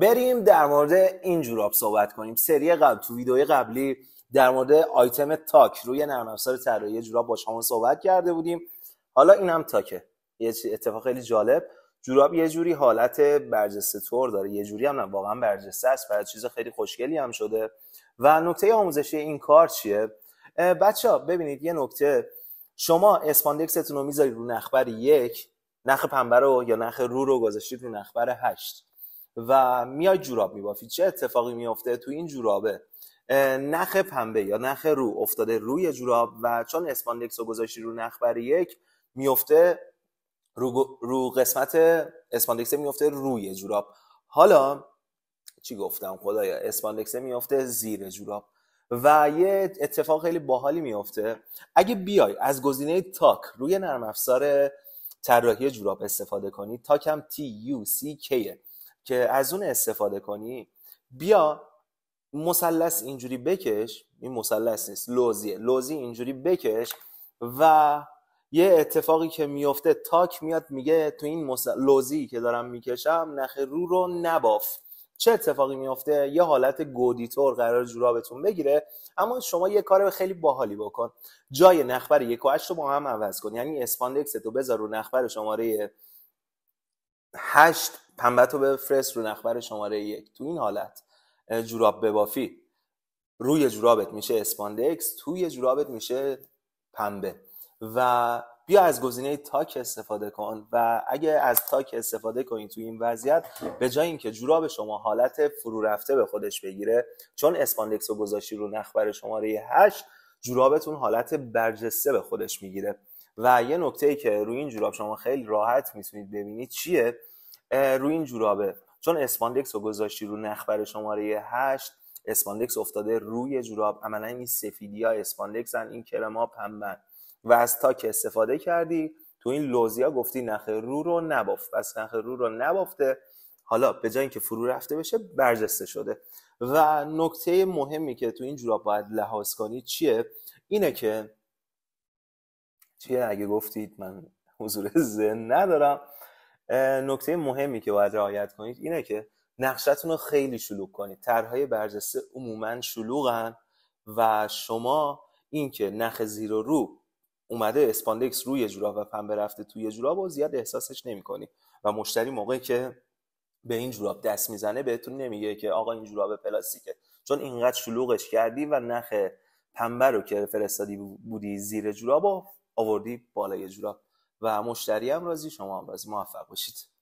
بریم در مورد این جوراب صحبت کنیم سری قبل تو ویدئوی قبلی در مورد آیتم تاک روی نرم افزار طراحی جوراب با شما صحبت کرده بودیم حالا این هم تاکه یه اتفاق خیلی جالب جوراب یه جوری حالت برجسته تور داره یه جوری هم نه واقعا برجسته است برای چیز خیلی خوشگلی هم شده و نکته آموزشی این کار چیه بچه ها ببینید یه نکته شما اسپاندکستون رو میذارید رو نخبر یک نخ پنبه رو یا نخ رو رو گذاشتید رو نخبر هشت و میای جوراب میبافی چه اتفاقی میفته تو این جورابه نخ پنبه یا نخ رو افتاده روی جوراب و چون اسپاندکس رو گذاشتی رو نخ بر یک میفته رو, رو قسمت اسپاندکس میفته روی جوراب حالا چی گفتم خدایا اسپاندکس میفته زیر جوراب و یه اتفاق خیلی باحالی میفته اگه بیای از گزینه تاک روی نرم افزار طراحی جوراب استفاده کنی تاک هم تی یو سی کیه که از اون استفاده کنی بیا مثلث اینجوری بکش این مثلث نیست لوزیه لوزی اینجوری بکش و یه اتفاقی که میفته تاک میاد میگه تو این لوزی که دارم میکشم نخ رو رو نباف چه اتفاقی میفته یه حالت گودیتور قرار جورابتون بگیره اما شما یه کار خیلی باحالی بکن جای نخبر یک و رو با هم عوض کن یعنی اسپاندکس تو بذار رو نخبر شماره هشت پنبت رو بفرست رو نخبر شماره یک تو این حالت جوراب ببافی روی جورابت میشه اسپاندکس توی جورابت میشه پنبه و بیا از گزینه تاک استفاده کن و اگه از تاک استفاده کنی تو این وضعیت به جای اینکه جوراب شما حالت فرو رفته به خودش بگیره چون اسپاندکس رو گذاشتی رو نخبر شماره هشت جورابتون حالت برجسته به خودش میگیره و یه نکته ای که روی این جوراب شما خیلی راحت میتونید ببینید چیه روی این جورابه چون اسپاندکس رو گذاشتی رو نخبر شماره 8 اسپاندکس افتاده روی جوراب عملا این سفیدی ها اسپاندکس هن. این کرم ها پنبن و از تاک استفاده کردی تو این لوزیا گفتی نخ رو رو نبافت پس نخ رو رو نبافته حالا به جای اینکه فرو رفته بشه برجسته شده و نکته مهمی که تو این جوراب باید لحاظ کنی چیه اینه که چیه اگه گفتید من حضور ذهن ندارم نکته مهمی که باید رعایت کنید اینه که نقشتون رو خیلی شلوغ کنید طرحهای برجسته عموما شلوغن و شما اینکه نخ زیر و رو اومده اسپاندکس روی جوراب و پنبه رفته توی جوراب و زیاد احساسش نمیکنی و مشتری موقعی که به این جوراب دست میزنه بهتون نمیگه که آقا این جوراب پلاستیکه چون اینقدر شلوغش کردی و نخ پنبه رو که فرستادی بودی زیر جوراب و آوردی بالای جوراب و مشتری هم راضی شما هم رازی موفق باشید